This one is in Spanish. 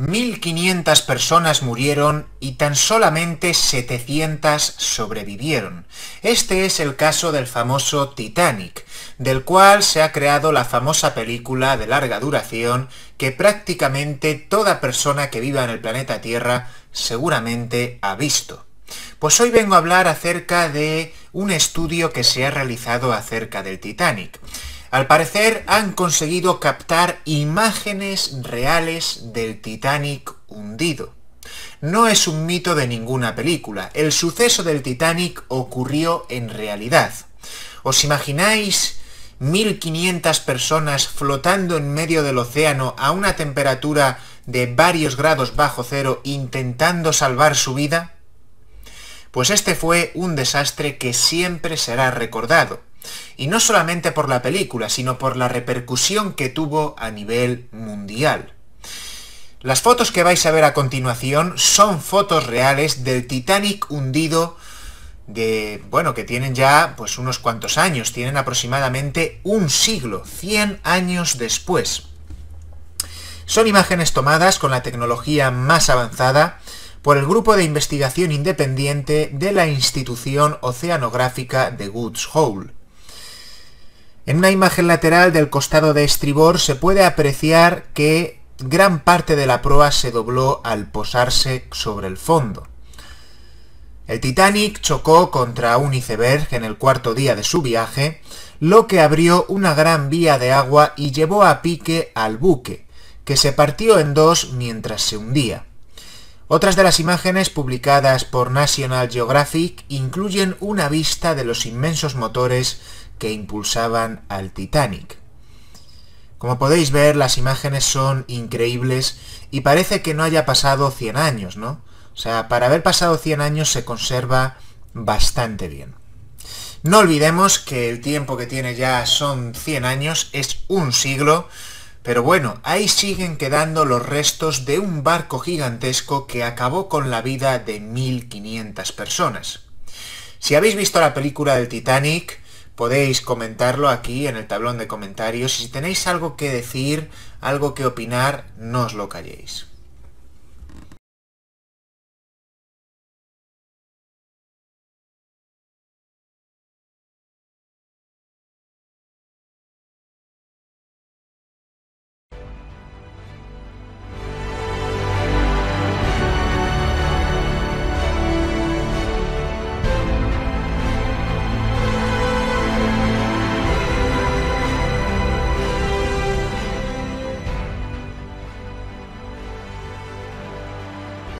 1.500 personas murieron y tan solamente 700 sobrevivieron. Este es el caso del famoso Titanic, del cual se ha creado la famosa película de larga duración que prácticamente toda persona que viva en el planeta Tierra seguramente ha visto. Pues hoy vengo a hablar acerca de un estudio que se ha realizado acerca del Titanic. Al parecer han conseguido captar imágenes reales del Titanic hundido. No es un mito de ninguna película, el suceso del Titanic ocurrió en realidad. ¿Os imagináis 1.500 personas flotando en medio del océano a una temperatura de varios grados bajo cero intentando salvar su vida? Pues este fue un desastre que siempre será recordado. Y no solamente por la película, sino por la repercusión que tuvo a nivel mundial. Las fotos que vais a ver a continuación son fotos reales del Titanic hundido de, bueno, que tienen ya pues unos cuantos años, tienen aproximadamente un siglo, 100 años después. Son imágenes tomadas con la tecnología más avanzada por el grupo de investigación independiente de la institución oceanográfica de Woods Hole. En una imagen lateral del costado de estribor se puede apreciar que gran parte de la proa se dobló al posarse sobre el fondo. El Titanic chocó contra un iceberg en el cuarto día de su viaje, lo que abrió una gran vía de agua y llevó a pique al buque, que se partió en dos mientras se hundía. Otras de las imágenes publicadas por National Geographic incluyen una vista de los inmensos motores que impulsaban al Titanic. Como podéis ver, las imágenes son increíbles y parece que no haya pasado 100 años, ¿no? O sea, para haber pasado 100 años se conserva bastante bien. No olvidemos que el tiempo que tiene ya son 100 años, es un siglo, pero bueno, ahí siguen quedando los restos de un barco gigantesco que acabó con la vida de 1500 personas. Si habéis visto la película del Titanic, podéis comentarlo aquí en el tablón de comentarios. Y si tenéis algo que decir, algo que opinar, no os lo calléis.